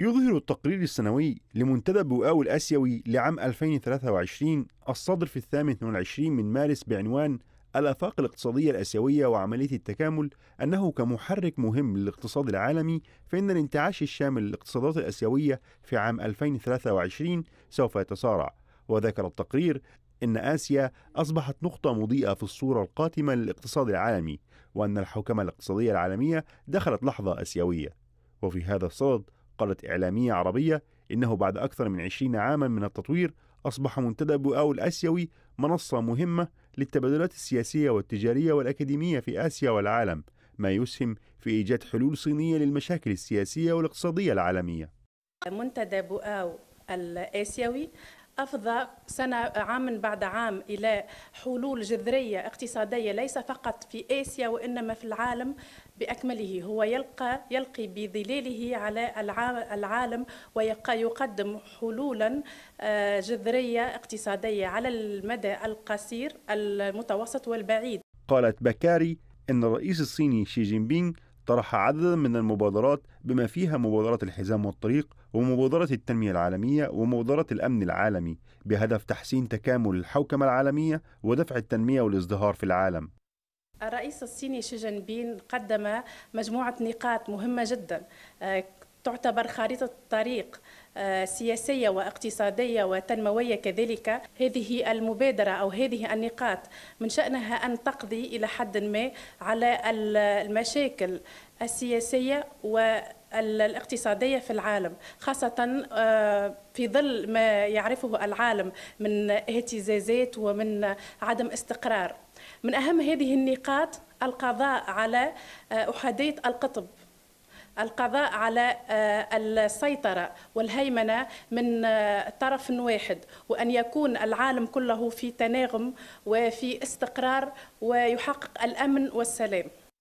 يظهر التقرير السنوي لمنتدى بؤاو الآسيوي لعام 2023 الصادر في الثامن والعشرين من مارس بعنوان الآفاق الاقتصادية الآسيوية وعملية التكامل أنه كمحرك مهم للاقتصاد العالمي فإن الانتعاش الشامل للاقتصادات الآسيوية في عام 2023 سوف يتسارع وذكر التقرير إن آسيا أصبحت نقطة مضيئة في الصورة القاتمة للاقتصاد العالمي وأن الحوكمة الاقتصادية العالمية دخلت لحظة آسيوية وفي هذا الصدد قالت إعلامية عربية إنه بعد أكثر من 20 عاما من التطوير أصبح منتدى بؤاو الآسيوي منصة مهمة للتبادلات السياسية والتجارية والأكاديمية في آسيا والعالم ما يسهم في إيجاد حلول صينية للمشاكل السياسية والاقتصادية العالمية منتدى بؤاو الآسيوي أفضى سنة عام بعد عام إلى حلول جذرية اقتصادية ليس فقط في آسيا وإنما في العالم بأكمله هو يلقى يلقي بظلاله على العالم ويقدم حلولا آه، جذرية اقتصادية على المدى القصير المتوسط والبعيد قالت بكاري إن الرئيس الصيني شي جين بينغ طرح عددا من المبادرات بما فيها مبادرة الحزام والطريق ومبادرة التنمية العالمية ومبادرة الأمن العالمي بهدف تحسين تكامل الحوكمة العالمية ودفع التنمية والازدهار في العالم الرئيس الصيني شي جين بين قدم مجموعة نقاط مهمة جدا آه، تعتبر خارطة طريق آه، سياسية واقتصادية وتنموية كذلك هذه المبادرة أو هذه النقاط من شأنها أن تقضي إلى حد ما على المشاكل السياسية والاقتصادية في العالم خاصة آه، في ظل ما يعرفه العالم من اهتزازات ومن عدم استقرار من أهم هذه النقاط القضاء على آه، أحادية القطب القضاء على آه، السيطرة والهيمنة من آه، طرف واحد وأن يكون العالم كله في تناغم وفي استقرار ويحقق الأمن والسلام